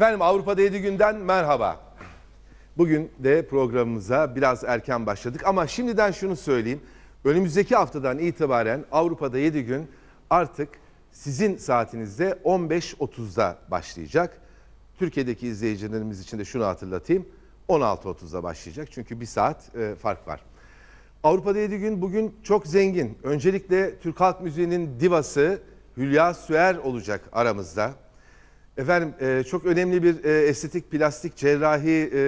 Efendim Avrupa'da 7 günden merhaba. Bugün de programımıza biraz erken başladık ama şimdiden şunu söyleyeyim. Önümüzdeki haftadan itibaren Avrupa'da 7 gün artık sizin saatinizde 15.30'da başlayacak. Türkiye'deki izleyicilerimiz için de şunu hatırlatayım. 16.30'da başlayacak çünkü bir saat e, fark var. Avrupa'da 7 gün bugün çok zengin. Öncelikle Türk Halk Müziği'nin divası Hülya Süer olacak aramızda. Efendim e, çok önemli bir e, estetik plastik cerrahi e,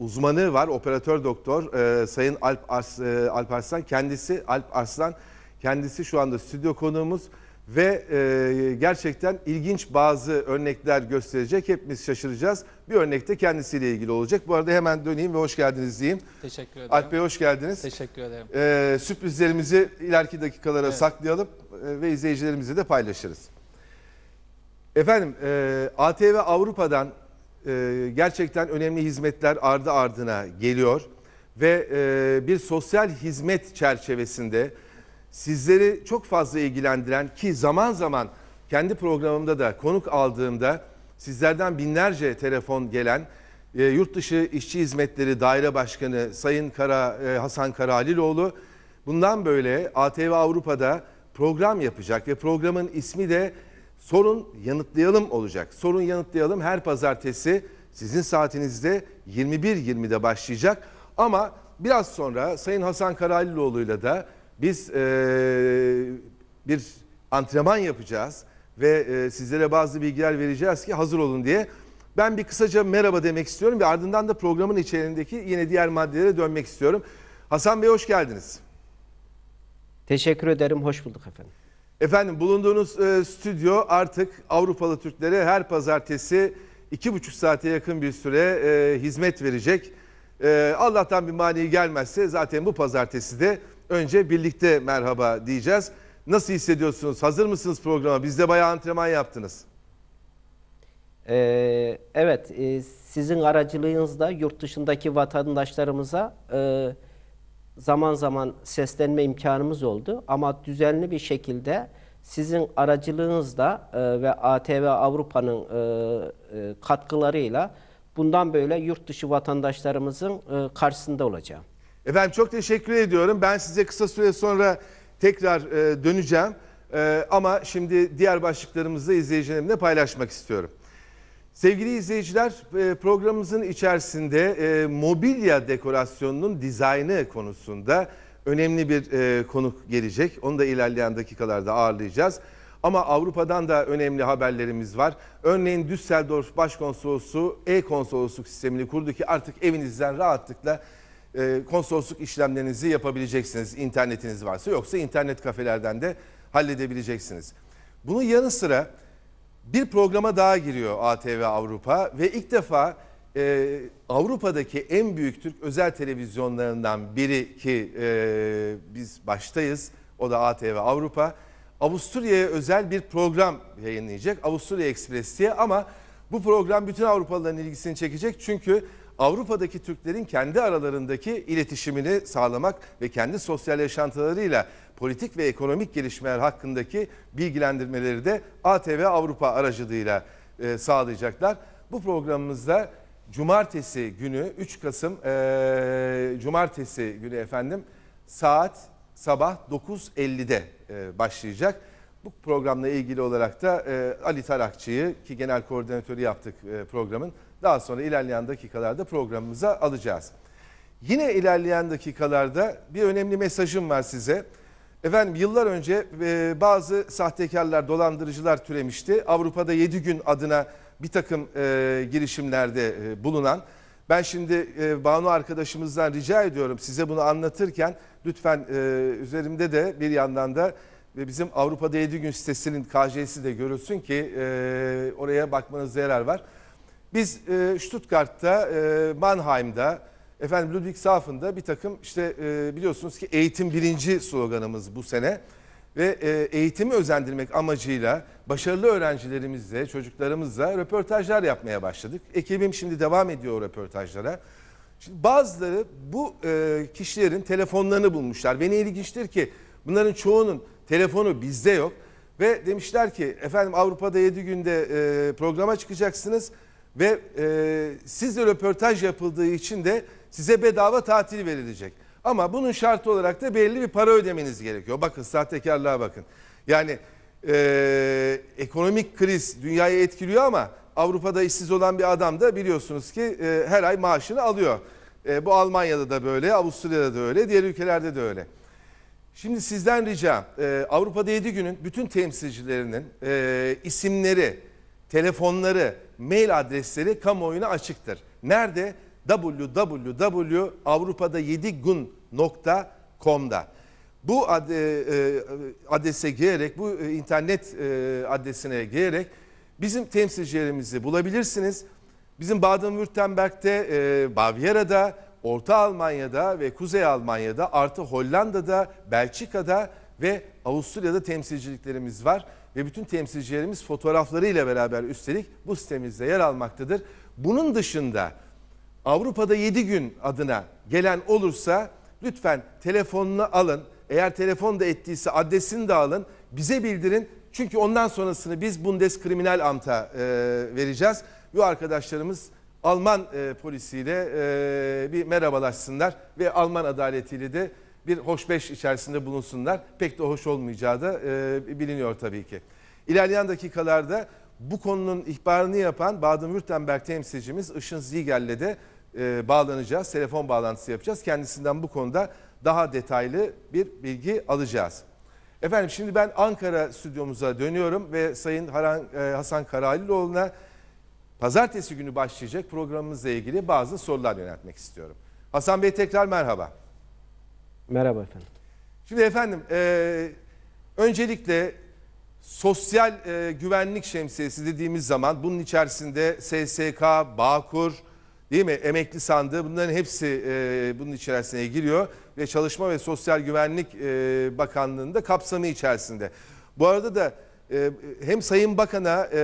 uzmanı var. Operatör doktor e, Sayın Alp, Ars, e, Alp Arslan. Kendisi Alp Arslan. Kendisi şu anda stüdyo konuğumuz ve e, gerçekten ilginç bazı örnekler gösterecek. Hepimiz şaşıracağız. Bir örnek de kendisiyle ilgili olacak. Bu arada hemen döneyim ve hoş geldiniz diyeyim. Teşekkür ederim. Alp Bey hoş geldiniz. Teşekkür ederim. E, sürprizlerimizi ileriki dakikalara evet. saklayalım e, ve izleyicilerimize de paylaşırız. Efendim e, ATV Avrupa'dan e, gerçekten önemli hizmetler ardı ardına geliyor. Ve e, bir sosyal hizmet çerçevesinde sizleri çok fazla ilgilendiren ki zaman zaman kendi programımda da konuk aldığımda sizlerden binlerce telefon gelen e, Yurt Dışı işçi Hizmetleri Daire Başkanı Sayın Kara, e, Hasan Karahaliloğlu bundan böyle ATV Avrupa'da program yapacak ve programın ismi de Sorun yanıtlayalım olacak. Sorun yanıtlayalım her pazartesi sizin saatinizde 21.20'de başlayacak. Ama biraz sonra Sayın Hasan Karaliloğlu'yla da biz ee, bir antrenman yapacağız ve e, sizlere bazı bilgiler vereceğiz ki hazır olun diye. Ben bir kısaca merhaba demek istiyorum ve ardından da programın içerisindeki yine diğer maddelere dönmek istiyorum. Hasan Bey hoş geldiniz. Teşekkür ederim, hoş bulduk efendim. Efendim bulunduğunuz e, stüdyo artık Avrupalı Türklere her pazartesi iki buçuk saate yakın bir süre e, hizmet verecek. E, Allah'tan bir mani gelmezse zaten bu pazartesi de önce birlikte merhaba diyeceğiz. Nasıl hissediyorsunuz? Hazır mısınız programa? Biz de bayağı antrenman yaptınız. Ee, evet, e, sizin aracılığınızda yurt dışındaki vatandaşlarımıza... E, zaman zaman seslenme imkanımız oldu. Ama düzenli bir şekilde sizin aracılığınızla e, ve ATV Avrupa'nın e, e, katkılarıyla bundan böyle yurt dışı vatandaşlarımızın e, karşısında olacağım. Efendim çok teşekkür ediyorum. Ben size kısa süre sonra tekrar e, döneceğim. E, ama şimdi diğer başlıklarımızı izleyicilerimle paylaşmak istiyorum. Sevgili izleyiciler e, programımızın içerisinde e, mobilya dekorasyonunun dizaynı konusunda önemli bir e, konuk gelecek. Onu da ilerleyen dakikalarda ağırlayacağız. Ama Avrupa'dan da önemli haberlerimiz var. Örneğin Düsseldorf Başkonsolosu e-konsolosluk sistemini kurdu ki artık evinizden rahatlıkla konsolosluk işlemlerinizi yapabileceksiniz. İnternetiniz varsa yoksa internet kafelerden de halledebileceksiniz. Bunun yanı sıra bir programa daha giriyor ATV Avrupa ve ilk defa e, Avrupa'daki en büyük Türk özel televizyonlarından biri ki e, biz baştayız o da ATV Avrupa Avusturya'ya özel bir program yayınlayacak Avusturya Express diye ama bu program bütün Avrupalıların ilgisini çekecek çünkü Avrupa'daki Türklerin kendi aralarındaki iletişimini sağlamak ve kendi sosyal yaşantılarıyla politik ve ekonomik gelişmeler hakkındaki bilgilendirmeleri de ATV Avrupa aracılığıyla e, sağlayacaklar. Bu programımızda cumartesi günü 3 Kasım e, cumartesi günü efendim saat sabah 9.50'de e, başlayacak. Bu programla ilgili olarak da Ali Tarakçı'yı ki genel koordinatörü yaptık programın daha sonra ilerleyen dakikalarda programımıza alacağız. Yine ilerleyen dakikalarda bir önemli mesajım var size. Efendim yıllar önce e, bazı sahtekarlar, dolandırıcılar türemişti. Avrupa'da 7 gün adına bir takım e, girişimlerde e, bulunan. Ben şimdi Banu arkadaşımızdan rica ediyorum size bunu anlatırken lütfen e, üzerimde de bir yandan da ve bizim Avrupa'da 7 gün sitesinin KJ'si de görülsün ki oraya bakmanızda yarar var. Biz e, Stuttgart'ta, e, Mannheim'da, efendim Ludwigshafen'da bir takım işte e, biliyorsunuz ki eğitim birinci sloganımız bu sene. Ve e, eğitimi özendirmek amacıyla başarılı öğrencilerimizle, çocuklarımızla röportajlar yapmaya başladık. Ekibim şimdi devam ediyor o röportajlara. Şimdi bazıları bu e, kişilerin telefonlarını bulmuşlar. Beni ilginçtir ki bunların çoğunun telefonu bizde yok. Ve demişler ki efendim Avrupa'da 7 günde e, programa çıkacaksınız ve e, sizle röportaj yapıldığı için de size bedava tatil verilecek. Ama bunun şartı olarak da belli bir para ödemeniz gerekiyor. Bakın sahtekarlığa bakın. Yani e, ekonomik kriz dünyayı etkiliyor ama Avrupa'da işsiz olan bir adam da biliyorsunuz ki e, her ay maaşını alıyor. E, bu Almanya'da da böyle, Avusturya'da da öyle, diğer ülkelerde de öyle. Şimdi sizden ricam e, Avrupa'da 7 günün bütün temsilcilerinin e, isimleri, telefonları, mail adresleri kamuoyuna açıktır. Nerede? wwwavrupada 7 guncomda Bu e, e, adrese girerek, bu e, internet adresine girerek bizim temsilcilerimizi bulabilirsiniz. Bizim Baden-Württemberg'de, Bavyera'da, Orta Almanya'da ve Kuzey Almanya'da artı Hollanda'da, Belçika'da ve Avusturya'da temsilciliklerimiz var ve bütün temsilcilerimiz fotoğraflarıyla beraber üstelik bu sitemizde yer almaktadır. Bunun dışında Avrupa'da 7 gün adına gelen olursa lütfen telefonunu alın. Eğer telefon da ettiyse adresini de alın. Bize bildirin. Çünkü ondan sonrasını biz Bundeskriminalamt'a e, vereceğiz. Bu arkadaşlarımız Alman e, polisiyle e, bir merhabalaşsınlar ve Alman adaletiyle de bir hoşbeş içerisinde bulunsunlar. Pek de hoş olmayacağı da e, biliniyor tabii ki. İlerleyen dakikalarda bu konunun ihbarını yapan Baden-Württemberg temsilcimiz Işın Zigel'le de e, bağlanacağız. Telefon bağlantısı yapacağız. Kendisinden bu konuda daha detaylı bir bilgi alacağız. Efendim şimdi ben Ankara stüdyomuza dönüyorum ve Sayın Haran, e, Hasan Karahaliloğlu'na pazartesi günü başlayacak programımızla ilgili bazı sorular yöneltmek istiyorum. Hasan Bey tekrar merhaba. Merhaba efendim. Şimdi efendim e, öncelikle sosyal e, güvenlik şemsiyesi dediğimiz zaman bunun içerisinde SSK, Bağkur, değil mi emekli sandığı bunların hepsi e, bunun içerisine giriyor ve Çalışma ve Sosyal Güvenlik e, Bakanlığı'nın da kapsamı içerisinde. Bu arada da e, hem Sayın Bakan'a e,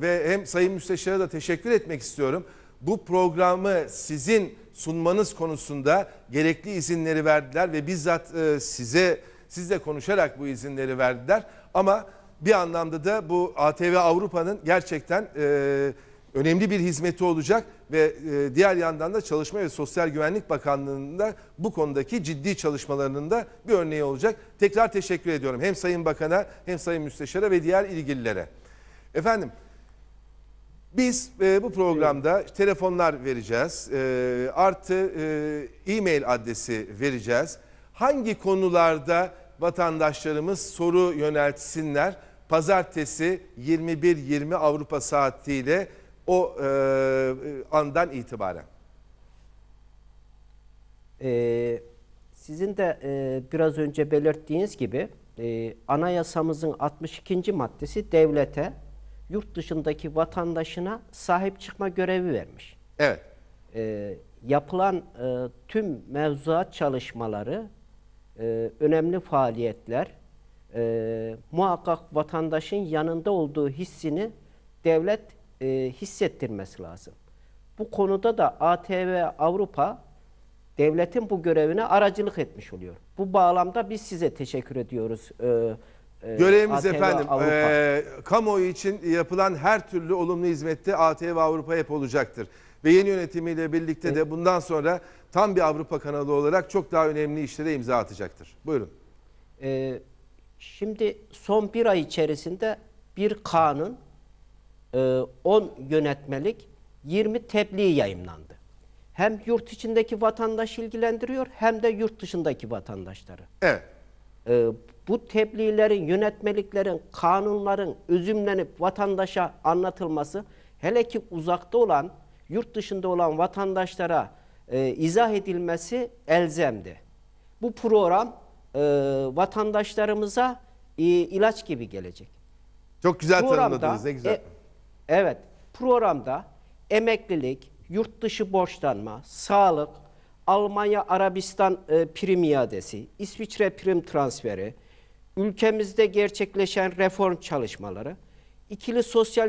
ve hem Sayın Müsteşar'a da teşekkür etmek istiyorum bu programı sizin sunmanız konusunda gerekli izinleri verdiler ve bizzat e, size sizle konuşarak bu izinleri verdiler. Ama bir anlamda da bu ATV Avrupa'nın gerçekten e, önemli bir hizmeti olacak ve e, diğer yandan da Çalışma ve Sosyal Güvenlik Bakanlığı'nın da bu konudaki ciddi çalışmalarının da bir örneği olacak. Tekrar teşekkür ediyorum hem Sayın Bakan'a hem Sayın Müsteşar'a ve diğer ilgililere. Efendim biz e, bu programda telefonlar vereceğiz. E, artı e, e-mail adresi vereceğiz. Hangi konularda vatandaşlarımız soru yöneltsinler? Pazartesi 21.20 Avrupa saatiyle o e, e andan itibaren. Ee, sizin de e, biraz önce belirttiğiniz gibi e, anayasamızın 62. maddesi devlete yurt dışındaki vatandaşına sahip çıkma görevi vermiş. Evet. E, yapılan e, tüm mevzuat çalışmaları, e, önemli faaliyetler e, muhakkak vatandaşın yanında olduğu hissini devlet e, hissettirmesi lazım. Bu konuda da ATV Avrupa devletin bu görevine aracılık etmiş oluyor. Bu bağlamda biz size teşekkür ediyoruz. E, e, Görevimiz ATV efendim Avrupa. e, kamuoyu için yapılan her türlü olumlu hizmette ATV Avrupa hep olacaktır. Ve yeni yönetimiyle birlikte de bundan sonra tam bir Avrupa kanalı olarak çok daha önemli işlere imza atacaktır. Buyurun. E, şimdi son bir ay içerisinde bir kanun, 10 e, yönetmelik, 20 tebliğ yayınlandı. Hem yurt içindeki vatandaş ilgilendiriyor hem de yurt dışındaki vatandaşları. Evet e, bu tebliğlerin, yönetmeliklerin, kanunların özümlenip vatandaşa anlatılması hele ki uzakta olan, yurt dışında olan vatandaşlara e, izah edilmesi elzemdi. Bu program e, vatandaşlarımıza e, ilaç gibi gelecek. Çok güzel programda, tanımladınız ne güzel. E, evet programda emeklilik, yurt dışı borçlanma, sağlık, Almanya Arabistan e, prim iadesi, İsviçre prim transferi, ülkemizde gerçekleşen reform çalışmaları, ikili sosyal